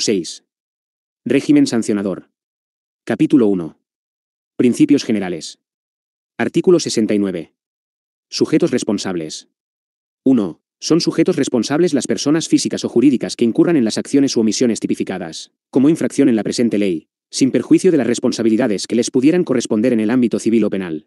6. Régimen sancionador. Capítulo 1. Principios generales. Artículo 69. Sujetos responsables. 1. Son sujetos responsables las personas físicas o jurídicas que incurran en las acciones u omisiones tipificadas, como infracción en la presente ley, sin perjuicio de las responsabilidades que les pudieran corresponder en el ámbito civil o penal.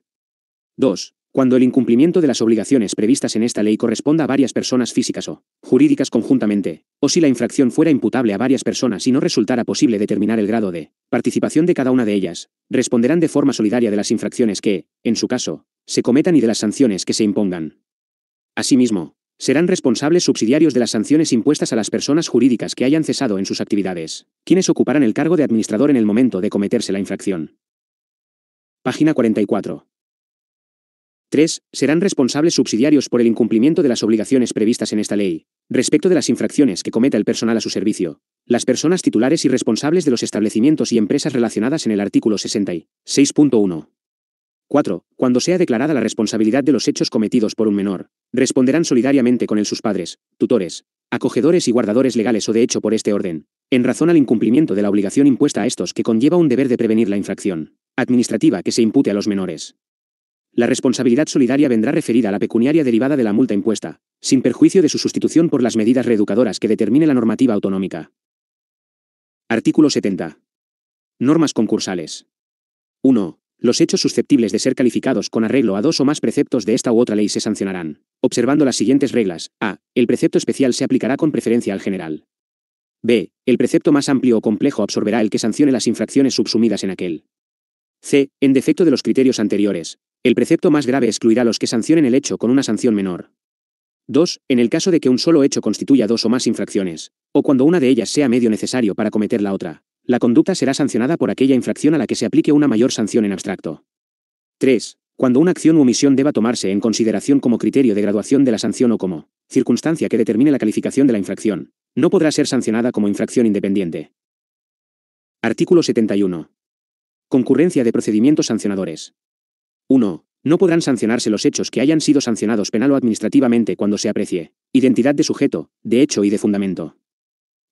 2 cuando el incumplimiento de las obligaciones previstas en esta ley corresponda a varias personas físicas o jurídicas conjuntamente, o si la infracción fuera imputable a varias personas y no resultara posible determinar el grado de participación de cada una de ellas, responderán de forma solidaria de las infracciones que, en su caso, se cometan y de las sanciones que se impongan. Asimismo, serán responsables subsidiarios de las sanciones impuestas a las personas jurídicas que hayan cesado en sus actividades, quienes ocuparán el cargo de administrador en el momento de cometerse la infracción. Página 44. 3. Serán responsables subsidiarios por el incumplimiento de las obligaciones previstas en esta ley, respecto de las infracciones que cometa el personal a su servicio. Las personas titulares y responsables de los establecimientos y empresas relacionadas en el artículo 66.1. 4. Cuando sea declarada la responsabilidad de los hechos cometidos por un menor, responderán solidariamente con él sus padres, tutores, acogedores y guardadores legales o de hecho por este orden, en razón al incumplimiento de la obligación impuesta a estos que conlleva un deber de prevenir la infracción administrativa que se impute a los menores. La responsabilidad solidaria vendrá referida a la pecuniaria derivada de la multa impuesta, sin perjuicio de su sustitución por las medidas reeducadoras que determine la normativa autonómica. Artículo 70. Normas concursales. 1. Los hechos susceptibles de ser calificados con arreglo a dos o más preceptos de esta u otra ley se sancionarán, observando las siguientes reglas. A. El precepto especial se aplicará con preferencia al general. B. El precepto más amplio o complejo absorberá el que sancione las infracciones subsumidas en aquel. C. En defecto de los criterios anteriores, el precepto más grave excluirá los que sancionen el hecho con una sanción menor. 2. En el caso de que un solo hecho constituya dos o más infracciones, o cuando una de ellas sea medio necesario para cometer la otra, la conducta será sancionada por aquella infracción a la que se aplique una mayor sanción en abstracto. 3. Cuando una acción u omisión deba tomarse en consideración como criterio de graduación de la sanción o como circunstancia que determine la calificación de la infracción, no podrá ser sancionada como infracción independiente. Artículo 71. Concurrencia de procedimientos sancionadores. 1. No podrán sancionarse los hechos que hayan sido sancionados penal o administrativamente cuando se aprecie identidad de sujeto, de hecho y de fundamento.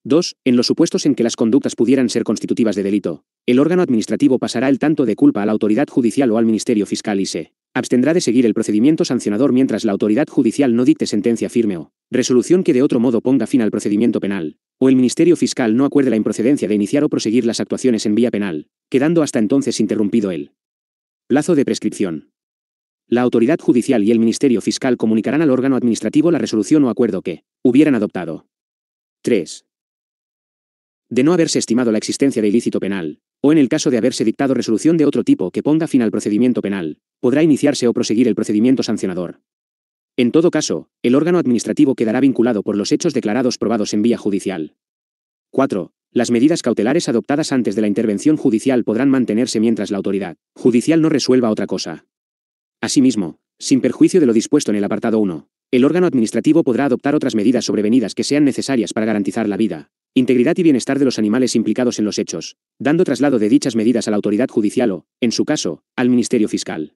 2. En los supuestos en que las conductas pudieran ser constitutivas de delito, el órgano administrativo pasará el tanto de culpa a la autoridad judicial o al Ministerio Fiscal y se abstendrá de seguir el procedimiento sancionador mientras la autoridad judicial no dicte sentencia firme o resolución que de otro modo ponga fin al procedimiento penal, o el Ministerio Fiscal no acuerde la improcedencia de iniciar o proseguir las actuaciones en vía penal, quedando hasta entonces interrumpido el Plazo de prescripción. La autoridad judicial y el Ministerio Fiscal comunicarán al órgano administrativo la resolución o acuerdo que hubieran adoptado. 3. De no haberse estimado la existencia de ilícito penal, o en el caso de haberse dictado resolución de otro tipo que ponga fin al procedimiento penal, podrá iniciarse o proseguir el procedimiento sancionador. En todo caso, el órgano administrativo quedará vinculado por los hechos declarados probados en vía judicial. 4. Las medidas cautelares adoptadas antes de la intervención judicial podrán mantenerse mientras la autoridad judicial no resuelva otra cosa. Asimismo, sin perjuicio de lo dispuesto en el apartado 1, el órgano administrativo podrá adoptar otras medidas sobrevenidas que sean necesarias para garantizar la vida, integridad y bienestar de los animales implicados en los hechos, dando traslado de dichas medidas a la autoridad judicial o, en su caso, al Ministerio Fiscal.